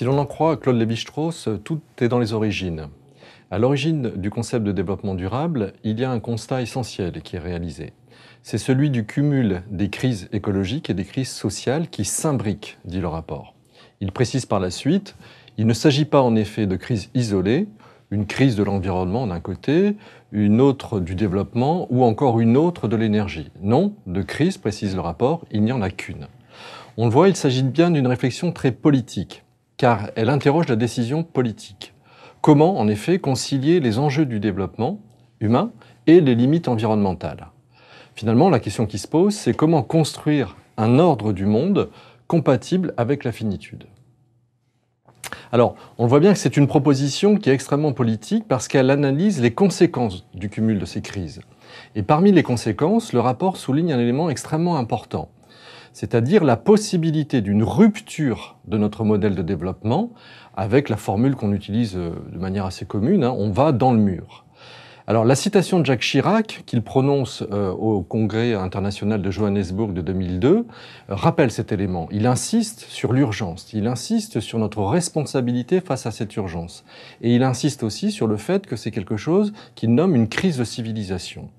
Si l'on en croit Claude Lévi-Strauss, tout est dans les origines. À l'origine du concept de développement durable, il y a un constat essentiel qui est réalisé. C'est celui du cumul des crises écologiques et des crises sociales qui s'imbriquent, dit le rapport. Il précise par la suite, il ne s'agit pas en effet de crises isolées, une crise de l'environnement d'un côté, une autre du développement ou encore une autre de l'énergie. Non, de crise, précise le rapport, il n'y en a qu'une. On le voit, il s'agit bien d'une réflexion très politique car elle interroge la décision politique. Comment, en effet, concilier les enjeux du développement humain et les limites environnementales Finalement, la question qui se pose, c'est comment construire un ordre du monde compatible avec la finitude. Alors, on voit bien que c'est une proposition qui est extrêmement politique parce qu'elle analyse les conséquences du cumul de ces crises. Et parmi les conséquences, le rapport souligne un élément extrêmement important c'est-à-dire la possibilité d'une rupture de notre modèle de développement avec la formule qu'on utilise euh, de manière assez commune, hein, on va dans le mur. Alors la citation de Jacques Chirac, qu'il prononce euh, au Congrès international de Johannesburg de 2002, euh, rappelle cet élément. Il insiste sur l'urgence, il insiste sur notre responsabilité face à cette urgence. Et il insiste aussi sur le fait que c'est quelque chose qu'il nomme une crise de civilisation.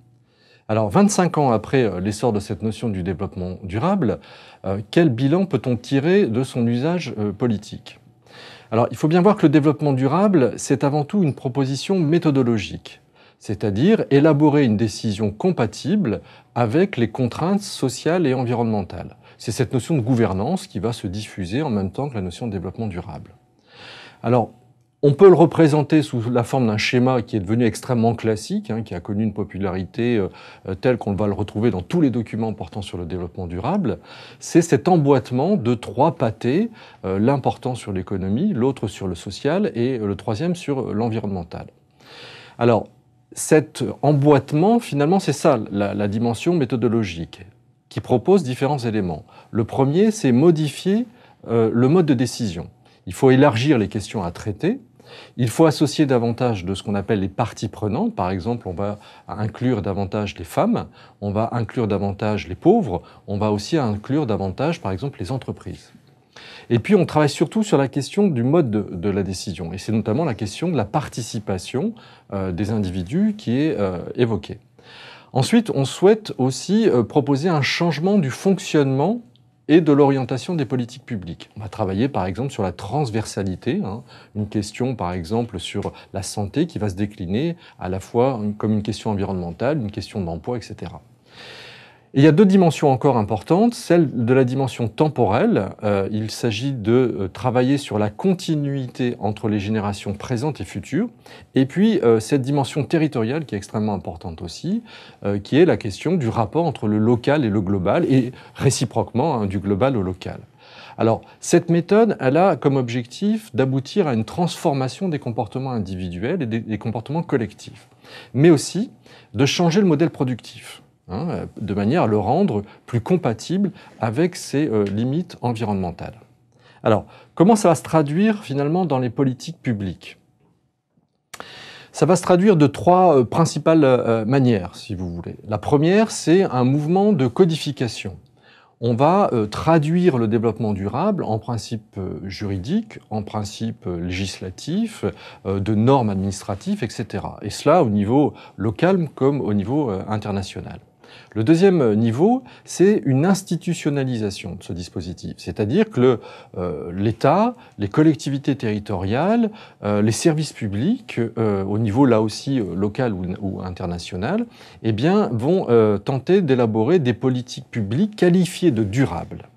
Alors, 25 ans après euh, l'essor de cette notion du développement durable, euh, quel bilan peut-on tirer de son usage euh, politique Alors, il faut bien voir que le développement durable, c'est avant tout une proposition méthodologique, c'est-à-dire élaborer une décision compatible avec les contraintes sociales et environnementales. C'est cette notion de gouvernance qui va se diffuser en même temps que la notion de développement durable. Alors, on peut le représenter sous la forme d'un schéma qui est devenu extrêmement classique, hein, qui a connu une popularité euh, euh, telle qu'on va le retrouver dans tous les documents portant sur le développement durable. C'est cet emboîtement de trois pâtés, euh, l'important l'un sur l'économie, l'autre sur le social et le troisième sur l'environnemental. Alors, cet emboîtement, finalement, c'est ça la, dimension méthodologique qui propose différents éléments. Le premier, c'est modifier le mode de décision. Il faut élargir les questions à traiter il faut associer davantage de ce qu'on appelle les parties prenantes. Par exemple, on va inclure davantage les femmes, on va inclure davantage les pauvres, on va aussi inclure davantage, par exemple, les entreprises. Et puis on travaille surtout sur la question du mode de, la décision, et c'est notamment la question de la participation euh, des individus qui est euh, évoquée. Ensuite, on souhaite aussi euh, proposer un changement du fonctionnement et de l'orientation des politiques publiques. On va travailler par exemple sur la transversalité, hein. une question par exemple sur la santé qui va se décliner à la fois comme une question environnementale, une question d'emploi, etc il y a deux dimensions encore importantes, celle de la dimension temporelle. Euh, il s'agit de euh, travailler sur la continuité entre les générations présentes et futures. Et puis euh, cette dimension territoriale qui est extrêmement importante aussi, qui est la question du rapport entre le local et le global, et réciproquement hein, du global au local. Alors, cette méthode, elle a comme objectif d'aboutir à une transformation des comportements individuels et des comportements collectifs, mais aussi de changer le modèle productif. Hein, de manière à le rendre plus compatible avec ses euh, limites environnementales. Alors, comment ça va se traduire finalement dans les politiques publiques ça va se traduire de trois euh, principales euh, manières, si vous voulez. La première, c'est un mouvement de codification. On va traduire le développement durable en principes juridique, en principes législatifs, de normes administratives, etc. Et cela au niveau local comme au niveau international. Le deuxième niveau, c'est une institutionnalisation de ce dispositif, c'est-à-dire que euh, l'État, les collectivités territoriales, euh, les services publics, euh, au niveau là aussi local ou, international, eh bien, vont tenter d'élaborer des politiques publiques qualifiées de durables.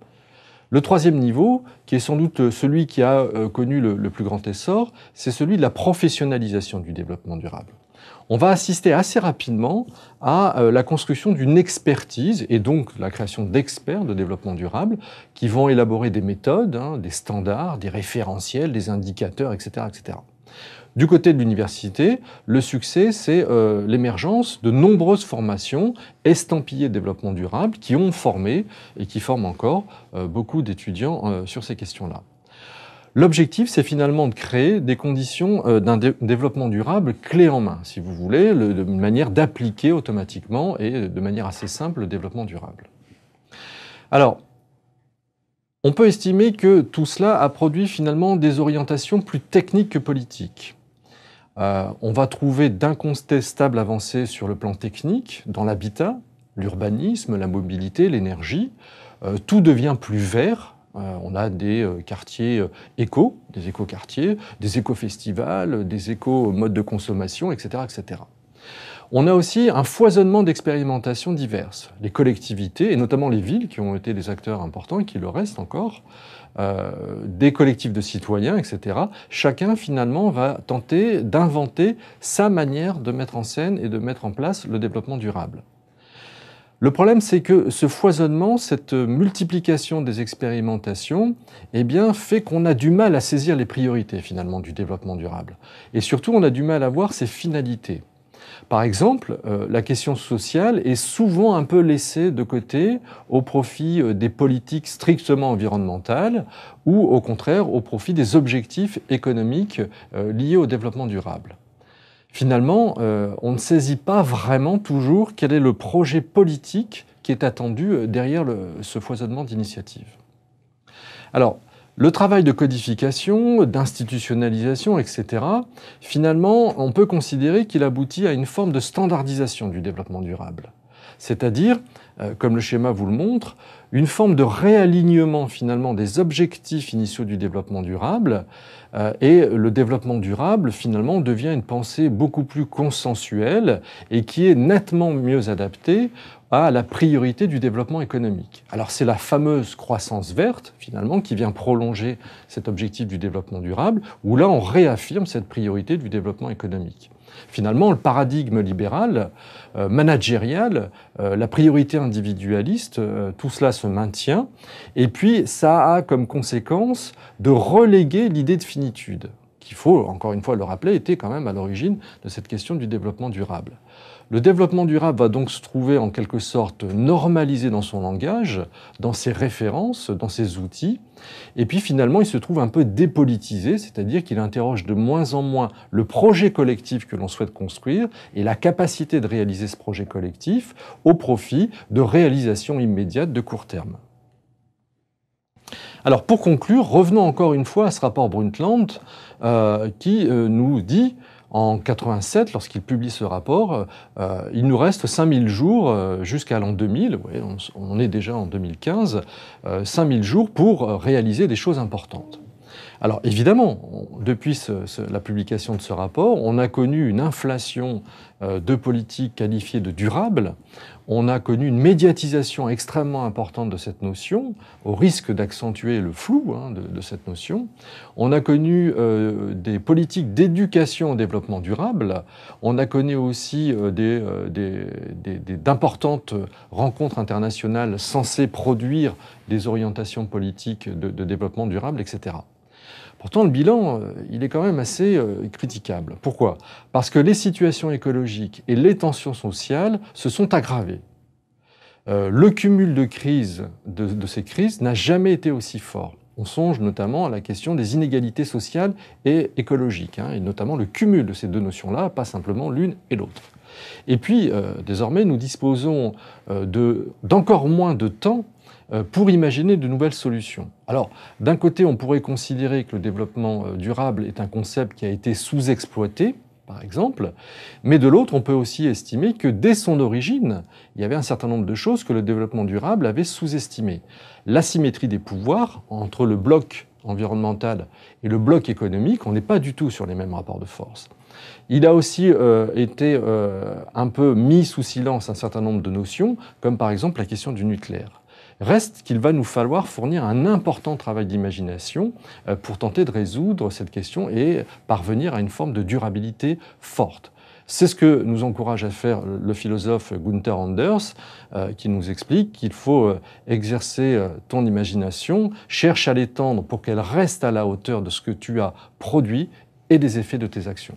Le troisième niveau, qui est sans doute celui qui a connu le plus grand essor, c'est celui de la professionnalisation du développement durable on va assister assez rapidement à euh, la construction d'une expertise et donc la création d'experts de développement durable qui vont élaborer des méthodes, hein, des standards, des référentiels, des indicateurs, etc. etc. Du côté de l'université, le succès, c'est euh, l'émergence de nombreuses formations estampillées de développement durable qui ont formé et qui forment encore euh, beaucoup d'étudiants sur ces questions-là. L'objectif, c'est finalement de créer des conditions euh, d'un développement durable clé en main, si vous voulez, d'une manière d'appliquer automatiquement et de manière assez simple le développement durable. Alors, on peut estimer que tout cela a produit finalement des orientations plus techniques que politiques. Euh, on va trouver d'incontestables avancées sur le plan technique, dans l'habitat, l'urbanisme, la mobilité, l'énergie. Euh, tout devient plus vert, euh, on a des euh, quartiers euh, éco, des éco-quartiers, des éco-festivals, des éco-modes de consommation, etc., etc. On a aussi un foisonnement d'expérimentations diverses. Les collectivités, et notamment les villes, qui ont été des acteurs importants et qui le restent encore, des collectifs de citoyens, etc., chacun finalement va tenter d'inventer sa manière de mettre en scène et de mettre en place le développement durable. Le problème, c'est que ce foisonnement, cette multiplication des expérimentations, eh bien, fait qu'on a du mal à saisir les priorités finalement du développement durable. Et surtout, on a du mal à voir ses finalités. Par exemple, euh, la question sociale est souvent un peu laissée de côté au profit euh, des politiques strictement environnementales ou au contraire au profit des objectifs économiques euh, liés au développement durable finalement, euh, on ne saisit pas vraiment toujours quel est le projet politique qui est attendu euh, derrière ce foisonnement d'initiatives. Alors, le travail de codification, d'institutionnalisation, etc., finalement, on peut considérer qu'il aboutit à une forme de standardisation du développement durable. C'est-à-dire, euh, comme le schéma vous le montre, une forme de réalignement finalement des objectifs initiaux du développement durable. Euh, et le développement durable finalement devient une pensée beaucoup plus consensuelle et qui est nettement mieux adaptée à la priorité du développement économique. Alors c'est la fameuse croissance verte, finalement, qui vient prolonger cet objectif du développement durable, où là on réaffirme cette priorité du développement économique. Finalement, le paradigme libéral, euh, managérial, euh, la priorité individualiste, euh, tout cela se maintient. Et puis, ça a comme conséquence de reléguer l'idée de finitude, qu'il faut, encore une fois le rappeler, était quand même à l'origine de cette question du développement durable. Le développement durable va donc se trouver en quelque sorte normalisé dans son langage, dans ses références, dans ses outils, et puis finalement il se trouve un peu dépolitisé, c'est-à-dire qu'il interroge de moins en moins le projet collectif que l'on souhaite construire et la capacité de réaliser ce projet collectif au profit de réalisations immédiates de court terme. Alors pour conclure, revenons encore une fois à ce rapport Brundtland euh, qui euh, nous dit en 87, lorsqu'il publie ce rapport, euh, euh, il nous reste 5000 jours euh, jusqu'à l'an 2000, on, est déjà en 2015, 5000 jours pour réaliser des choses importantes. Alors évidemment, depuis la publication de ce rapport, on a connu une inflation euh, de politiques qualifiées de durables, on a connu une médiatisation extrêmement importante de cette notion, au risque d'accentuer le flou hein, de, cette notion, on a connu euh, des politiques d'éducation au développement durable, on a connu aussi euh, d'importantes rencontres internationales censées produire des orientations politiques de développement durable, etc. Pourtant, le bilan, euh, il est quand même assez euh, critiquable. Pourquoi Parce que les situations écologiques et les tensions sociales se sont aggravées. Euh, le cumul de, crises, de, ces crises n'a jamais été aussi fort. On songe notamment à la question des inégalités sociales et écologiques, hein, et notamment le cumul de ces deux notions-là, pas simplement l'une et l'autre. Et puis, désormais, nous disposons d'encore moins de temps euh, pour imaginer de nouvelles solutions. Alors, d'un côté, on pourrait considérer que le développement euh, durable est un concept qui a été sous-exploité, par exemple, mais de l'autre, on peut aussi estimer que dès son origine, il y avait un certain nombre de choses que le développement durable avait sous-estimées. L'asymétrie des pouvoirs entre le bloc environnemental et le bloc économique, on n'est pas du tout sur les mêmes rapports de force. Il a aussi euh, été un peu mis sous silence un certain nombre de notions, comme par exemple la question du nucléaire. Reste qu'il va nous falloir fournir un important travail d'imagination euh, pour tenter de résoudre cette question et parvenir à une forme de durabilité forte. C'est ce que nous encourage à faire le philosophe Gunther Anders, euh, qui nous explique qu'il faut euh, exercer ton imagination, cherche à l'étendre pour qu'elle reste à la hauteur de ce que tu as produit et des effets de tes actions.